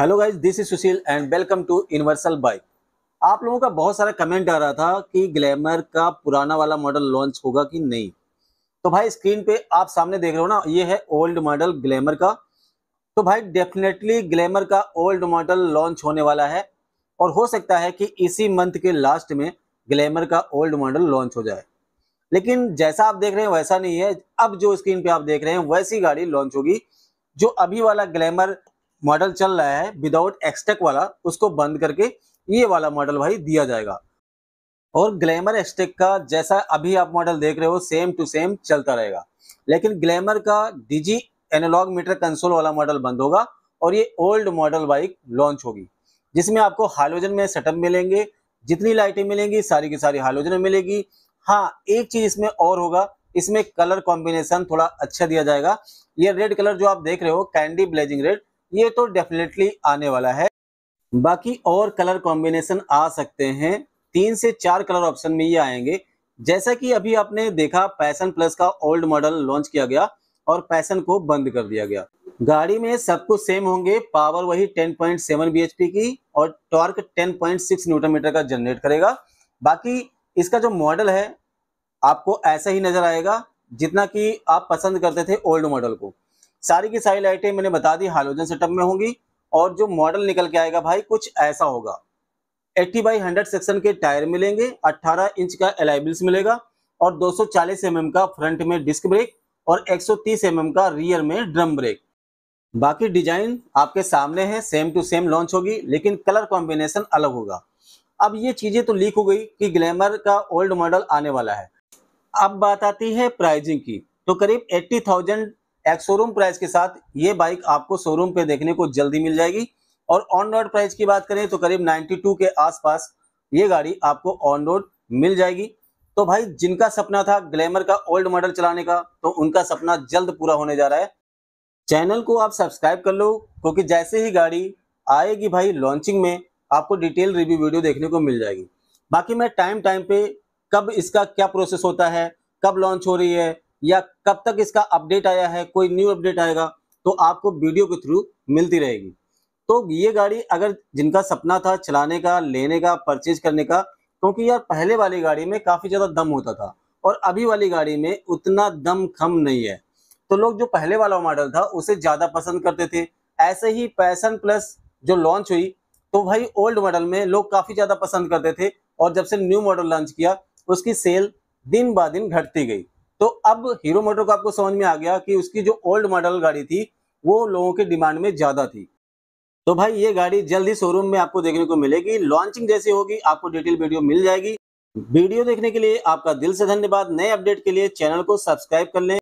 hello guys this is Sushil and welcome to universal bike आप लोगों का बहुत सारा कमेंट आ रहा था कि ग्लैमर का पुराना वाला मॉडल लॉन्च होगा कि नहीं तो भाई स्क्रीन पे आप सामने देख रहे हो ना ये है ओल्ड मॉडल ग्लैमर का तो भाई डेफिनेटली ग्लैमर का ओल्ड मॉडल लॉन्च होने वाला है और हो सकता है कि इसी मंथ के लास्ट में ग्लैमर का ओल्ड मॉडल लॉन्च हो जाए लेकिन जैसा आप देख रहे हैं वैसा नहीं है अब जो स्क्रीन पे आप देख रहे हैं वैसी गाड़ी लॉन्च होगी जो अभी वाला ग्लैमर मॉडल चल रहा है विदाउट एक्सटेक वाला उसको बंद करके ये वाला मॉडल भाई दिया जाएगा और ग्लैमर एक्सटेक का जैसा अभी आप मॉडल देख रहे हो सेम टू सेम चलता रहेगा लेकिन ग्लैमर का डिजी एनालॉग मीटर कंसोल वाला मॉडल बंद होगा और ये ओल्ड मॉडल बाइक लॉन्च होगी जिसमें आपको हाइलोजन में सेटअप मिलेंगे जितनी लाइटें मिलेंगी सारी की सारी हाइलोजन में मिलेगी हाँ एक चीज इसमें और होगा इसमें कलर कॉम्बिनेशन थोड़ा अच्छा दिया जाएगा ये रेड कलर जो आप देख रहे हो कैंडी ब्लेजिंग रेड ये तो डेफिनेटली आने वाला है बाकी और कलर कॉम्बिनेशन आ सकते हैं तीन से चार कलर ऑप्शन में ये आएंगे जैसा कि अभी आपने देखा पैसन प्लस का ओल्ड मॉडल लॉन्च किया गया और पैसन को बंद कर दिया गया गाड़ी में सब कुछ सेम होंगे पावर वही 10.7 पॉइंट की और टॉर्क 10.6 न्यूटन मीटर का जनरेट करेगा बाकी इसका जो मॉडल है आपको ऐसा ही नजर आएगा जितना कि आप पसंद करते थे ओल्ड मॉडल को सारी की सारी लाइटें मैंने बता दी हाइड्रोजन सेटअप में होंगी और जो मॉडल निकल के आएगा भाई कुछ ऐसा होगा 80 बाई 100 सेक्शन के टायर मिलेंगे 18 इंच का एलाइबिल्स मिलेगा और 240 एमएम mm का फ्रंट में डिस्क ब्रेक और 130 एम mm का रियर में ड्रम ब्रेक बाकी डिजाइन आपके सामने है सेम टू सेम लॉन्च होगी लेकिन कलर कॉम्बिनेशन अलग होगा अब ये चीजें तो लीक हो गई कि ग्लैमर का ओल्ड मॉडल आने वाला है अब बात आती है प्राइजिंग की तो करीब eighty thousand ex showroom price के साथ ये बाइक आपको शोरूम पे देखने को जल्दी मिल जाएगी और ऑन रोड प्राइस की बात करें तो करीब 92 के आसपास ये गाड़ी आपको ऑन रोड मिल जाएगी तो भाई जिनका सपना था ग्लैमर का ओल्ड मॉडल चलाने का तो उनका सपना जल्द पूरा होने जा रहा है चैनल को आप सब्सक्राइब कर लो क्योंकि जैसे ही गाड़ी आएगी भाई लॉन्चिंग में आपको डिटेल रिव्यू वीडियो देखने को मिल जाएगी बाकी मैं टाइम टाइम पे कब इसका क्या प्रोसेस होता है कब लॉन्च हो रही है या कब तक इसका अपडेट आया है कोई न्यू अपडेट आएगा तो आपको वीडियो के थ्रू मिलती रहेगी तो ये गाड़ी अगर जिनका सपना था चलाने का लेने का परचेज करने का क्योंकि यार पहले वाली गाड़ी में काफ़ी ज़्यादा दम होता था और अभी वाली गाड़ी में उतना दम खम नहीं है तो लोग जो पहले वाला मॉडल था उसे ज़्यादा पसंद करते थे ऐसे ही पैसन प्लस जो लॉन्च हुई तो भाई ओल्ड मॉडल में लोग काफ़ी ज़्यादा पसंद करते थे और जब से न्यू मॉडल लॉन्च किया उसकी सेल दिन ब दिन घटती गई तो अब हीरो मोटर को आपको समझ में आ गया कि उसकी जो ओल्ड मॉडल गाड़ी थी वो लोगों के डिमांड में ज़्यादा थी तो भाई ये गाड़ी जल्द ही शोरूम में आपको देखने को मिलेगी लॉन्चिंग जैसी होगी आपको डिटेल वीडियो मिल जाएगी वीडियो देखने के लिए आपका दिल से धन्यवाद नए अपडेट के लिए चैनल को सब्सक्राइब कर लें